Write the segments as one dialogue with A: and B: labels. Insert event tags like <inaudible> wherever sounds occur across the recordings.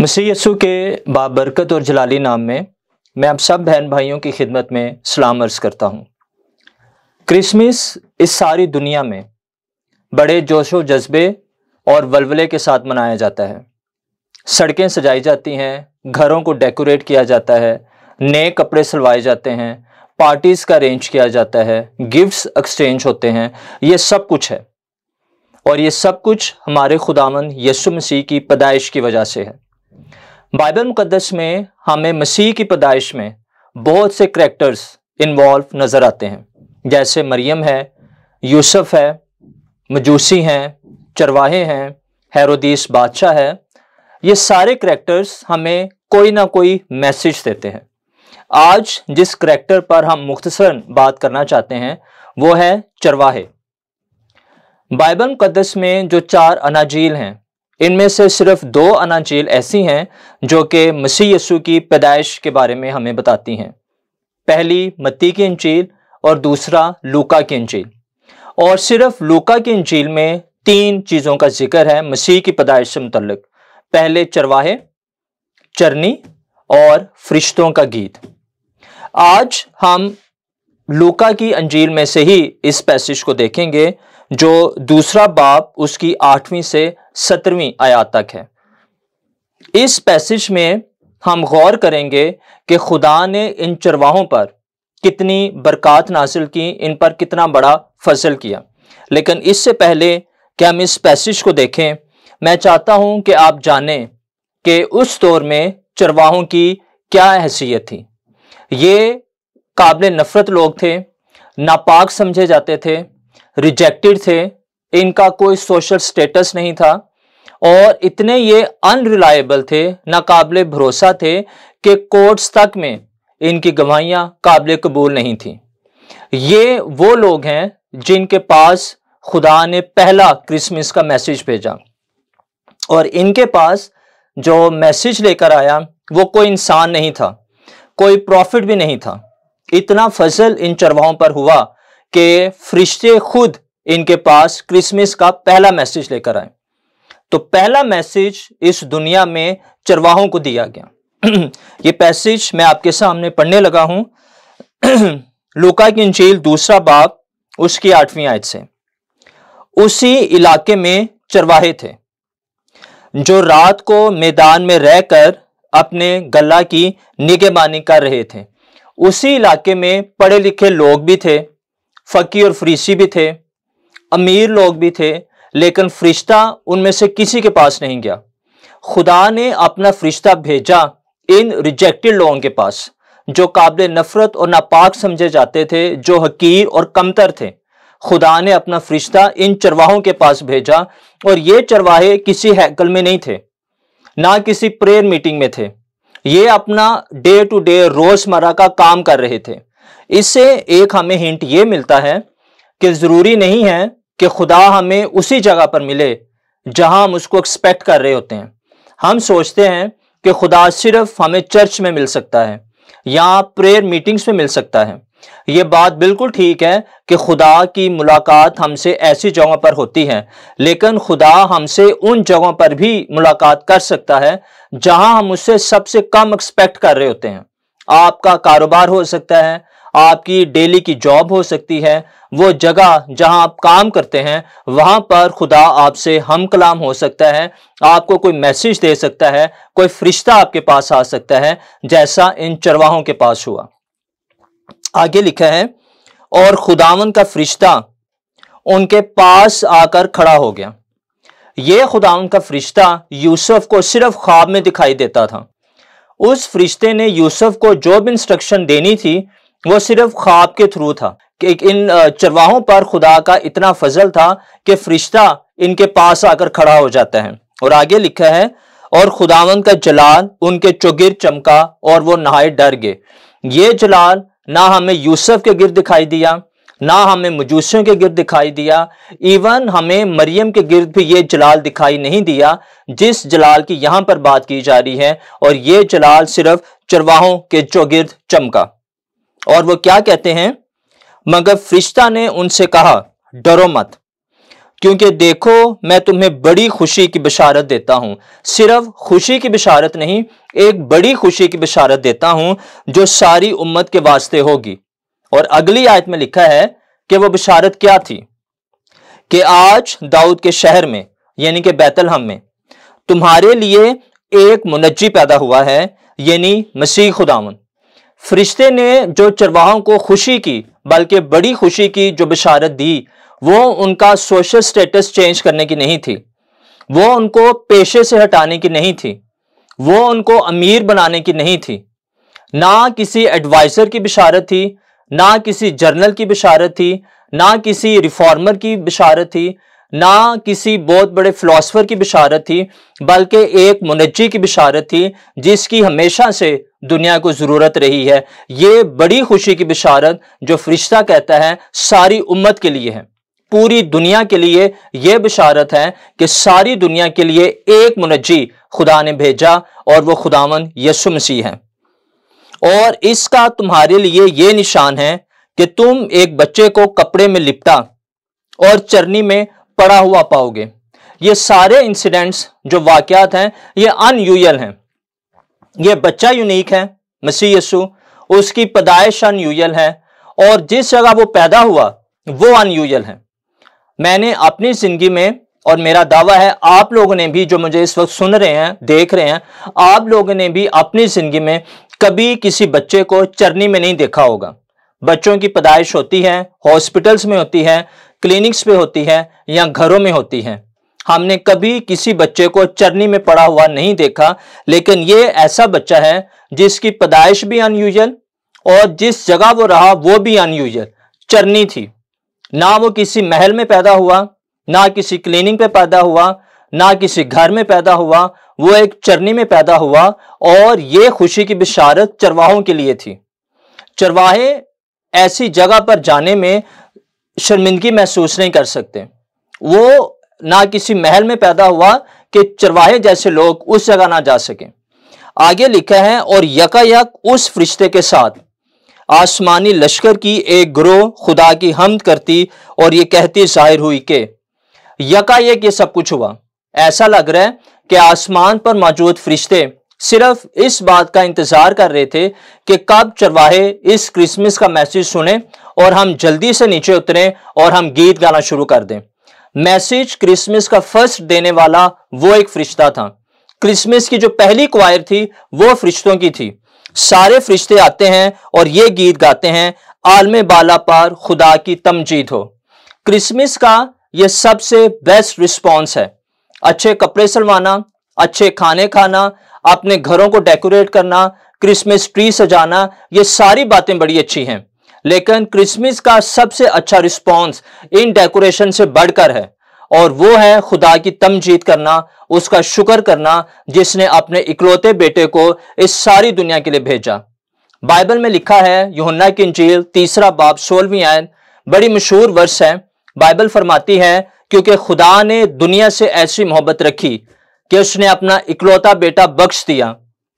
A: मसीह यसु के बाबरकत और जलाली नाम में मैं आप सब बहन भाइयों की खिदमत में सलाम अर्ज करता हूँ क्रिसमस इस सारी दुनिया में बड़े जोशो जज्बे और वलवले के साथ मनाया जाता है सड़कें सजाई जाती हैं घरों को डेकोरेट किया जाता है नए कपड़े सिलवाए जाते हैं पार्टीज़ का अरेंज किया जाता है गिफ्ट्स एक्सचेंज होते हैं ये सब कुछ है और ये सब कुछ हमारे खुदामन यसु मसीह की पैदाइश की वजह से है बाइबल मुकदस में हमें मसीह की पैदाइश में बहुत से करेक्टर्स इन्वॉल्व नज़र आते हैं जैसे मरियम है यूसुफ है मजूसी हैं चरवाहे हैं हैरोदीस बादशाह है ये सारे करेक्टर्स हमें कोई ना कोई मैसेज देते हैं आज जिस करेक्टर पर हम मुख्तसर बात करना चाहते हैं वो है चरवाहे बाइबल मुकदस में जो चार अनाजील हैं इनमें से सिर्फ दो अनाजील ऐसी हैं जो कि मसीह यसु की पैदाइश के बारे में हमें बताती हैं पहली मत्ती की अंजील और दूसरा लूका की अंजील और सिर्फ लूका की अंजील में तीन चीज़ों का जिक्र है मसीह की पैदाइश से मुतलक पहले चरवाहे चरनी और फरिश्तों का गीत आज हम लूका की अंजील में से ही इस पैसेज को देखेंगे जो दूसरा बाप उसकी आठवीं से सत्रहवीं आयात तक है इस पैसेज में हम गौर करेंगे कि खुदा ने इन चरवाहों पर कितनी बरक़ात नासिल की इन पर कितना बड़ा फसल किया लेकिन इससे पहले कि हम इस पैसेज को देखें मैं चाहता हूं कि आप जानें कि उस दौर में चरवाहों की क्या हैसियत थी ये काबिल नफ़रत लोग थे नापाक समझे जाते थे रिजेक्टेड थे इनका कोई सोशल स्टेटस नहीं था और इतने ये अनरिलायबल थे नाकबिल भरोसा थे कि कोर्ट्स तक में इनकी गवाहियाँ काबिल कबूल नहीं थी ये वो लोग हैं जिनके पास खुदा ने पहला क्रिसमस का मैसेज भेजा और इनके पास जो मैसेज लेकर आया वो कोई इंसान नहीं था कोई प्रॉफिट भी नहीं था इतना फजल इन चरवाहों पर हुआ कि फरिश्ते खुद इनके पास क्रिसमस का पहला मैसेज लेकर आए तो पहला मैसेज इस दुनिया में चरवाहों को दिया गया <clears throat> ये पैसेज मैं आपके सामने पढ़ने लगा हूं <clears throat> लोका की इंजील दूसरा बाप उसकी आठवीं आयत से उसी इलाके में चरवाहे थे जो रात को मैदान में रहकर अपने गला की निगेबानी कर रहे थे उसी इलाके में पढ़े लिखे लोग भी थे फ़कीर फरीसी भी थे अमीर लोग भी थे लेकिन फरिश्ता उनमें से किसी के पास नहीं गया खुदा ने अपना फरिश्ता भेजा इन रिजेक्टेड लोगों के पास जो काबिल नफरत और नापाक समझे जाते थे जो हकीर और कमतर थे खुदा ने अपना फरिश्ता इन चरवाहों के पास भेजा और ये चरवाहे किसी हैकल में नहीं थे ना किसी प्रेयर मीटिंग में थे ये अपना डे टू डे रोज़मर्रा का काम कर रहे थे इससे एक हमें हिंट ये मिलता है कि ज़रूरी नहीं है कि खुदा हमें उसी जगह पर मिले जहां हम उसको एक्सपेक्ट कर रहे होते हैं हम सोचते हैं कि खुदा सिर्फ हमें चर्च में मिल सकता है या प्रेयर मीटिंग्स में मिल सकता है ये बात बिल्कुल ठीक है कि खुदा की मुलाकात हमसे ऐसी जगहों पर होती है लेकिन खुदा हमसे उन जगहों पर भी मुलाकात कर सकता है जहां हम उससे सबसे कम एक्सपेक्ट कर रहे होते हैं आपका कारोबार हो सकता है आपकी डेली की जॉब हो सकती है वो जगह जहां आप काम करते हैं वहां पर खुदा आपसे हम कलाम हो सकता है आपको कोई मैसेज दे सकता है कोई फरिश्ता आपके पास आ सकता है जैसा इन चरवाहों के पास हुआ आगे लिखा है और खुदावन का फरिश्ता उनके पास आकर खड़ा हो गया ये खुदावन का फरिश्ता यूसुफ को सिर्फ ख्वाब में दिखाई देता था उस फरिश्ते ने यूसुफ को जो भी इंस्ट्रक्शन देनी थी वो सिर्फ ख्वाब के थ्रू था कि इन चरवाहों पर खुदा का इतना फजल था कि फरिश्ता इनके पास आकर खड़ा हो जाता है और आगे लिखा है और खुदावन का जलाल उनके चौगिर चमका और वो नहाए डर गए ये जलाल ना हमें यूसुफ के गिर दिखाई दिया ना हमें मजूसियों के गिरद दिखाई दिया इवन हमें मरियम के गिर भी ये जलाल दिखाई नहीं दिया जिस जलाल की यहाँ पर बात की जा रही है और ये जलाल सिर्फ चरवाहों के चौगिर्द चमका और वो क्या कहते हैं मगर फरिश्ता ने उनसे कहा डरो मत क्योंकि देखो मैं तुम्हें बड़ी खुशी की बशारत देता हूं सिर्फ खुशी की बशारत नहीं एक बड़ी खुशी की बशारत देता हूं जो सारी उम्मत के वास्ते होगी और अगली आयत में लिखा है कि वो बशारत क्या थी कि आज दाऊद के शहर में यानी कि बैतलहम में तुम्हारे लिए एक मुनजी पैदा हुआ है यानी मसीह खुदावन फरिश्ते ने जो चरवाहों को खुशी की बल्कि बड़ी खुशी की जो बशारत दी वो उनका सोशल स्टेटस चेंज करने की नहीं थी वो उनको पेशे से हटाने की नहीं थी वो उनको अमीर बनाने की नहीं थी ना किसी एडवाइज़र की बशारत थी ना किसी जर्नल की बशारत थी ना किसी रिफॉर्मर की बशारत थी ना किसी बहुत बड़े फिलोसफर की बिशारत थी बल्कि एक मुनजी की बिशारत थी जिसकी हमेशा से दुनिया को ज़रूरत रही है ये बड़ी खुशी की बिशारत जो फरिश्ता कहता है सारी उम्मत के लिए है पूरी दुनिया के लिए यह बिशारत है कि सारी दुनिया के लिए एक मुनजी खुदा ने भेजा और वह खुदावन यसु मसीह है और इसका तुम्हारे लिए ये निशान है कि तुम एक बच्चे को कपड़े में लिपटा और चरनी में पड़ा हुआ पाओगे ये सारे इंसिडेंट्स जो वाकयात हैं ये अनयूयल हैं ये बच्चा यूनिक है मसीह यसु उसकी पैदाइश अनयूयल है और जिस जगह वो पैदा हुआ वो अनयूजल है मैंने अपनी ज़िंदगी में और मेरा दावा है आप लोगों ने भी जो मुझे इस वक्त सुन रहे हैं देख रहे हैं आप लोगों ने भी अपनी ज़िंदगी में कभी किसी बच्चे को चरनी में नहीं देखा होगा बच्चों की पैदाइश होती है हॉस्पिटल्स में होती है क्लिनिक्स पे होती है या घरों में होती है हमने कभी किसी बच्चे को चरनी में पड़ा हुआ नहीं देखा लेकिन ये ऐसा बच्चा है जिसकी पैदाइश भी अनयूजल और जिस जगह वो रहा वो भी अनयूजल चरनी थी ना वो किसी महल में पैदा हुआ ना किसी क्लिनिक पे पैदा हुआ ना किसी घर में पैदा हुआ वो एक चरनी में पैदा हुआ और ये खुशी की बिशारत चरवाहों के लिए थी चरवाहे ऐसी जगह पर जाने में शर्मिंदगी महसूस नहीं कर सकते वो ना किसी महल में पैदा हुआ कि चरवाहे जैसे लोग उस जगह ना जा सके आगे लिखा है और यकायक उस फरिश्ते के साथ आसमानी लश्कर की एक ग्रोह खुदा की हमद करती और ये कहती जाहिर हुई कि यकायक ये सब कुछ हुआ ऐसा लग रहा है कि आसमान पर मौजूद फरिश्ते सिर्फ इस बात का इंतजार कर रहे थे कि कब चरवाहे इस क्रिसमस का मैसेज सुने और हम जल्दी से नीचे उतरे और हम गीत गाना शुरू कर दें मैसेज क्रिसमस का फर्स्ट देने वाला वो एक फरिश्ता था क्रिसमस की जो पहली क्वायर थी वो फरिश्तों की थी सारे फरिश्ते आते हैं और ये गीत गाते हैं आलम बाला पार खुदा की तमजीद हो क्रिसमस का ये सबसे बेस्ट रिस्पॉन्स है अच्छे कपड़े सलवाना अच्छे खाने खाना अपने घरों को डेकोरेट करना क्रिसमस ट्री सजाना ये सारी बातें बड़ी अच्छी हैं लेकिन क्रिसमस का सबसे अच्छा रिस्पॉन्स इन डेकोरेशन से बढ़कर है और वो है खुदा की तमजीद करना उसका शुक्र करना जिसने अपने इकलौते बेटे को इस सारी दुनिया के लिए भेजा बाइबल में लिखा है योहन्ना की इंजील तीसरा बाब सोलवी आयन बड़ी मशहूर वर्ष है बाइबल फरमाती है क्योंकि खुदा ने दुनिया से ऐसी मोहब्बत रखी कि उसने अपना इकलौता बेटा बख्श दिया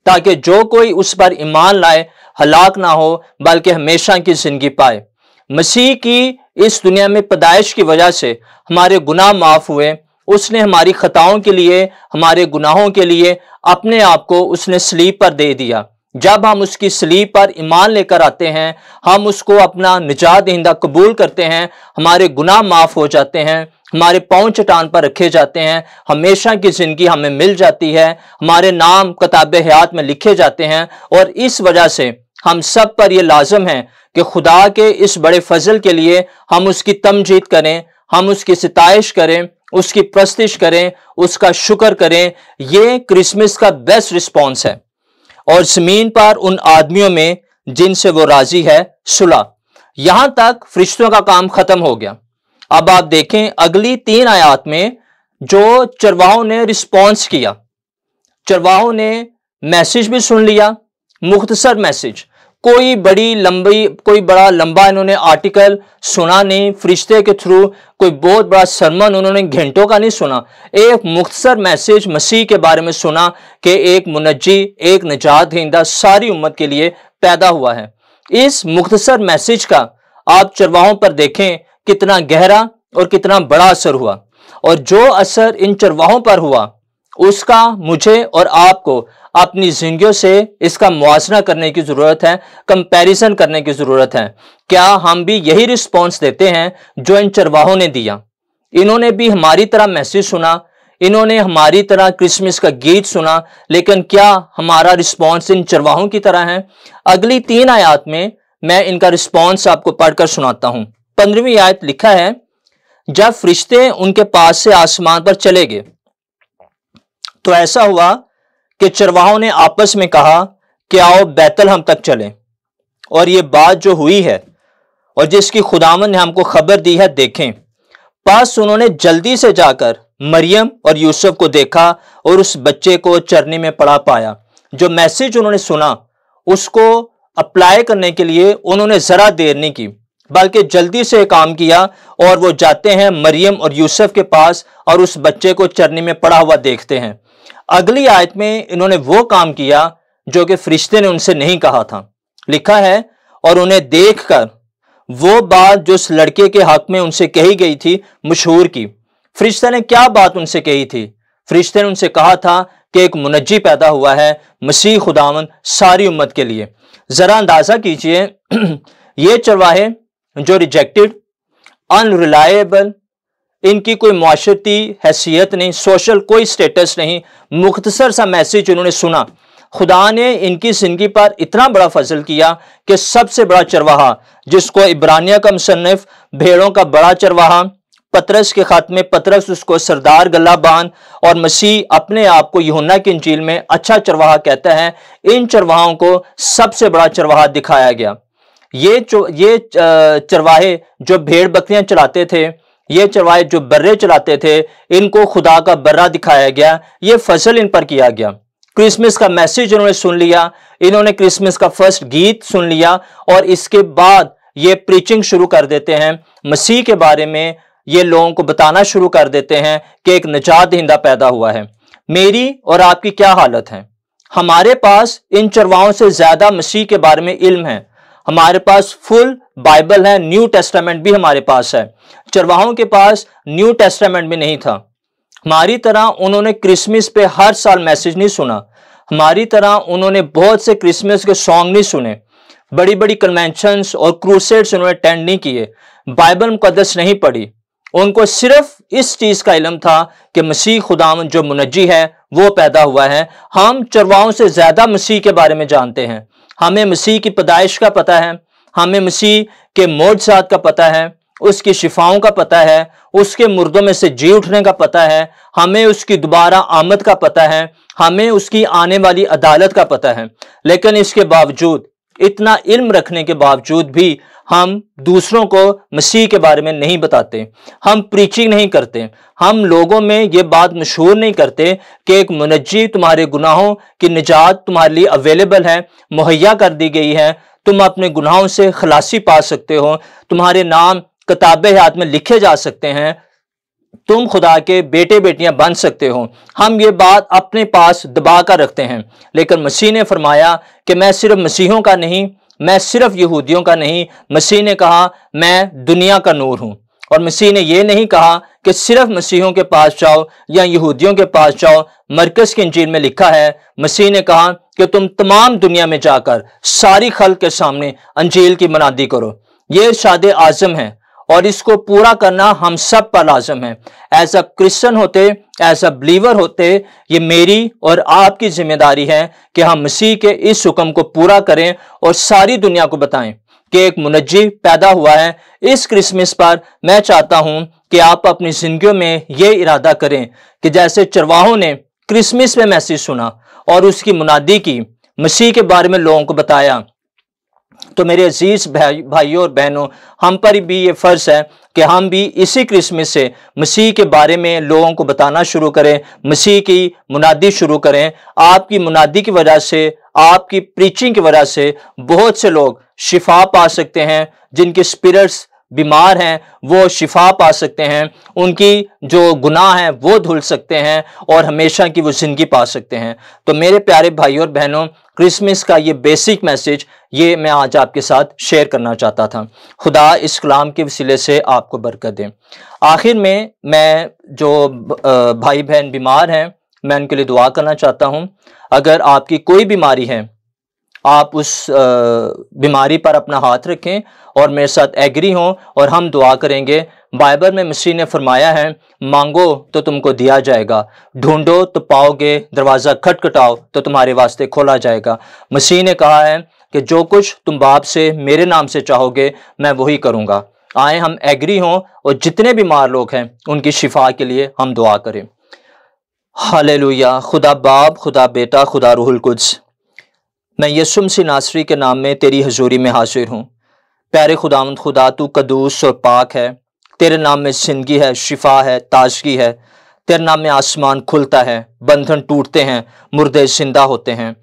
A: ताकि जो कोई उस पर ईमान लाए हलाक ना हो बल्कि हमेशा की जिंदगी पाए मसीह की इस दुनिया में पैदाइश की वजह से हमारे गुनाह माफ हुए उसने हमारी खताओं के लिए हमारे गुनाहों के लिए अपने आप को उसने स्लीप पर दे दिया जब हम उसकी स्लीप पर ईमान लेकर आते हैं हम उसको अपना निजात दहिंदा कबूल करते हैं हमारे गुनाह माफ़ हो जाते हैं हमारे पाँव चटान पर रखे जाते हैं हमेशा की ज़िंदगी हमें मिल जाती है हमारे नाम किताब हयात में लिखे जाते हैं और इस वजह से हम सब पर यह लाजम है कि खुदा के इस बड़े फजल के लिए हम उसकी तमजीद करें हम उसकी सितश करें उसकी प्रस्तिश करें उसका शुक्र करें ये क्रिसमस का बेस्ट रिस्पॉन्स है और जमीन पर उन आदमियों में जिनसे वो राजी है सुला यहां तक फरिश्तों का काम खत्म हो गया अब आप देखें अगली तीन आयात में जो चरवाहों ने रिस्पॉन्स किया चरवाहों ने मैसेज भी सुन लिया मुख्तसर मैसेज कोई बड़ी लंबी कोई बड़ा लंबा इन्होंने आर्टिकल सुना नहीं फरिश्ते के थ्रू कोई बहुत बड़ा सरमन उन्होंने घंटों का नहीं सुना एक मुख्तर मैसेज मसीह के बारे में सुना कि एक मुनजी एक निजात हिंदा सारी उम्मत के लिए पैदा हुआ है इस मुख्तसर मैसेज का आप चरवाहों पर देखें कितना गहरा और कितना बड़ा असर हुआ और जो असर इन चरवाहों पर हुआ उसका मुझे और आपको अपनी जिंदगी से इसका मुआजना करने की ज़रूरत है कंपैरिजन करने की ज़रूरत है क्या हम भी यही रिस्पॉन्स देते हैं जो इन चरवाहों ने दिया इन्होंने भी हमारी तरह मैसेज सुना इन्होंने हमारी तरह क्रिसमस का गीत सुना लेकिन क्या हमारा रिस्पॉन्स इन चरवाहों की तरह है अगली तीन आयात में मैं इनका रिस्पॉन्स आपको पढ़कर सुनाता हूँ पंद्रहवीं आयत लिखा है जब फरिश्ते उनके पास से आसमान पर चले गए तो ऐसा हुआ कि चरवाहों ने आपस में कहा कि आओ बैतल हम तक चलें और ये बात जो हुई है और जिसकी खुदावन ने हमको खबर दी है देखें पास उन्होंने जल्दी से जाकर मरियम और यूसुफ को देखा और उस बच्चे को चरने में पड़ा पाया जो मैसेज उन्होंने सुना उसको अप्लाई करने के लिए उन्होंने ज़रा देर नहीं की बल्कि जल्दी से काम किया और वो जाते हैं मरियम और यूसुफ के पास और उस बच्चे को चरने में पड़ा हुआ देखते हैं अगली आयत में इन्होंने वो काम किया जो कि फरिश्ते ने उनसे नहीं कहा था लिखा है और उन्हें देखकर वो बात जो उस लड़के के हक में उनसे कही गई थी मशहूर की फरिश्ते ने क्या बात उनसे कही थी फरिश्ते ने उनसे कहा था कि एक मुनजी पैदा हुआ है मसीह खुदावन सारी उम्मत के लिए ज़रा अंदाज़ा कीजिए <clears throat> ये चरवाहे जो रिजेक्टेड अनरिलायबल इनकी कोई माशरती हैसियत नहीं सोशल कोई स्टेटस नहीं मुख्तसर सा मैसेज उन्होंने सुना खुदा ने इनकी जिंदगी पर इतना बड़ा फजल किया कि सबसे बड़ा चरवाहा जिसको इब्रानिया का मुसनफ़ भेड़ों का बड़ा चरवाहा पतरस के खात में पतरस उसको सरदार गला बांध और मसीह अपने आप को यहुना की झील में अच्छा चरवाहा कहता है इन चरवाहों को सबसे बड़ा चरवाहा दिखाया गया ये ये चरवाहे जो भेड़ बकरियां चलाते थे ये चरवाहे जो बर्रे चलाते थे इनको खुदा का बर्रा दिखाया गया ये फसल इन पर किया गया क्रिसमस का मैसेज इन्होंने सुन लिया इन्होंने क्रिसमस का फर्स्ट गीत सुन लिया और इसके बाद ये प्रीचिंग शुरू कर देते हैं मसीह के बारे में ये लोगों को बताना शुरू कर देते हैं कि एक निजात दहिंदा पैदा हुआ है मेरी और आपकी क्या हालत है हमारे पास इन चरवाओं से ज्यादा मसीह के बारे में इल्म है हमारे पास फुल बाइबल है न्यू टेस्टामेंट भी हमारे पास है चरवाहों के पास न्यू टेस्टामेंट भी नहीं था हमारी तरह उन्होंने क्रिसमस पे हर साल मैसेज नहीं सुना हमारी तरह उन्होंने बहुत से क्रिसमस के सॉन्ग नहीं सुने बड़ी बड़ी कन्वेंशन और क्रूसेड्स उन्होंने अटेंड नहीं किए बाइबल मुकदस नहीं पढ़ी उनको सिर्फ इस चीज़ का इलम था कि मसीह खुदाम जो मुनजी है वो पैदा हुआ है हम चरवाओं से ज़्यादा मसीह के बारे में जानते हैं हमें मसीह की पैदाइश का पता है हमें मसीह के मोजात का पता है उसकी शिफाओं का पता है उसके मुर्दों में से जी उठने का पता है हमें उसकी दोबारा आमद का पता है हमें उसकी आने वाली अदालत का पता है लेकिन इसके बावजूद इतना इल्म रखने के बावजूद भी हम दूसरों को मसीह के बारे में नहीं बताते हम प्रीचिंग नहीं करते हम लोगों में ये बात मशहूर नहीं करते कि एक मुनजी तुम्हारे गुनाहों की निजात तुम्हारे लिए अवेलेबल है मुहैया कर दी गई है तुम अपने गुनाहों से खलासी पा सकते हो तुम्हारे नाम किताब हाथ में लिखे जा सकते हैं तुम खुदा के बेटे बेटियां बन सकते हो हम ये बात अपने पास दबा कर रखते हैं लेकिन मसीह ने फरमाया कि मैं सिर्फ मसीहों का नहीं मैं सिर्फ यहूदियों का नहीं मसीह ने कहा मैं दुनिया का नूर हूं और मसीह ने यह नहीं कहा कि सिर्फ मसीहों के पास जाओ या यहूदियों के पास जाओ मरकज की इंजीन में लिखा है मसीह ने कहा कि तुम तमाम दुनिया में जाकर सारी खल के सामने अंजील की मनादी करो ये इर्शाद आजम है और इसको पूरा करना हम सब पर लाजम है एज अ क्रिश्चन होते एज अ बिलीवर होते ये मेरी और आपकी जिम्मेदारी है कि हम मसीह के इस हुक्म को पूरा करें और सारी दुनिया को बताएं कि एक मुनजी पैदा हुआ है इस क्रिसमस पर मैं चाहता हूं कि आप अपनी जिंदगियों में ये इरादा करें कि जैसे चरवाहों ने क्रिसमस में मैसेज सुना और उसकी मुनादी की मसीह के बारे में लोगों को बताया तो मेरे अजीज़ भाई भाइयों और बहनों हम पर भी ये फ़र्ज़ है कि हम भी इसी क्रिसमस से मसीह के बारे में लोगों को बताना शुरू करें मसीह की मुनादी शुरू करें आपकी मुनादी की वजह से आपकी प्रीचिंग की वजह से बहुत से लोग शिफा पा सकते हैं जिनके स्पिरट्स बीमार हैं वो शिफा पा सकते हैं उनकी जो गुनाह हैं वो धुल सकते हैं और हमेशा की वो ज़िंदगी पा सकते हैं तो मेरे प्यारे भाई और बहनों क्रिसमस का ये बेसिक मैसेज ये मैं आज आपके साथ शेयर करना चाहता था खुदा इस कलाम के वसीले से आपको बरकत दें आखिर में मैं जो भाई बहन बीमार हैं मैं उनके लिए दुआ करना चाहता हूँ अगर आपकी कोई बीमारी है आप उस बीमारी पर अपना हाथ रखें और मेरे साथ एग्री हों और हम दुआ करेंगे बाइबल में मसीह ने फरमाया है मांगो तो तुमको दिया जाएगा ढूंढो तो पाओगे दरवाज़ा खटखटाओ तो तुम्हारे वास्ते खोला जाएगा मसीह ने कहा है कि जो कुछ तुम बाप से मेरे नाम से चाहोगे मैं वही करूँगा आए हम एग्री हों और जितने बीमार लोग हैं उनकी शिफा के लिए हम दुआ करें हालेलुया खुदा बाप खुदा बेटा खुदा रूहुल मैं यसुम सिनासरी नासरी के नाम में तेरी हजूरी में हाजिर हूँ प्यारे खुदाम खुदा तू कदूस और पाक है तेरे नाम में जिंदगी है शिफा है ताजगी है तेरे नाम में आसमान खुलता है बंधन टूटते हैं मुर्दे जिंदा होते हैं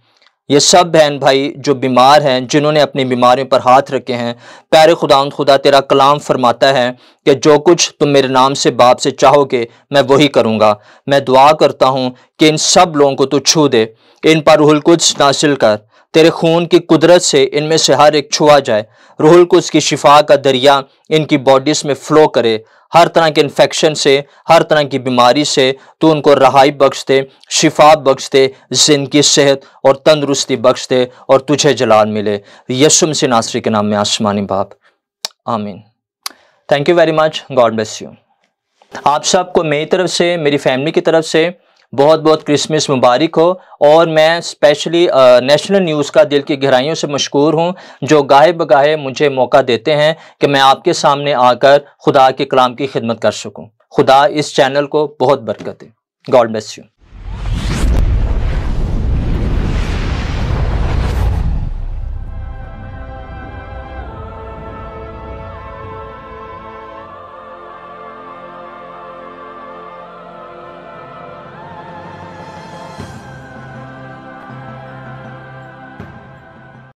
A: ये सब बहन भाई जो बीमार हैं जिन्होंने अपनी बीमारियों पर हाथ रखे हैं प्यारे खुदाम खुदा तेरा कलाम फरमाता है कि जो कुछ तुम मेरे नाम से बाप से चाहोगे मैं वही करूँगा मैं दुआ करता हूँ कि इन सब लोगों को तू छू दे इन पर रुहल कुछ नासिल कर तेरे खून की कुदरत से इनमें से हर एक छुआ जाए रोहल को उसकी शिफा का दरिया इनकी बॉडीज़ में फ़्लो करे हर तरह के इन्फेक्शन से हर तरह की बीमारी से तो उनको रहाई बख्श दे शिफा बख्श दे जिनकी सेहत और तंदरुस्ती बख्श दे और तुझे जलाल मिले यशुम से नासरी के नाम में आसमानी बाप आमीन thank you very much God bless you आप सबको मेरी तरफ से मेरी फैमिली की तरफ से बहुत बहुत क्रिसमस मुबारक हो और मैं स्पेशली नेशनल न्यूज़ का दिल की गहराइयों से मशहूर हूँ जो गाहे बगाहे मुझे मौका देते हैं कि मैं आपके सामने आकर खुदा के कलाम की खिदमत कर सकूँ खुदा इस चैनल को बहुत बरकत है गॉड ब्लेस यू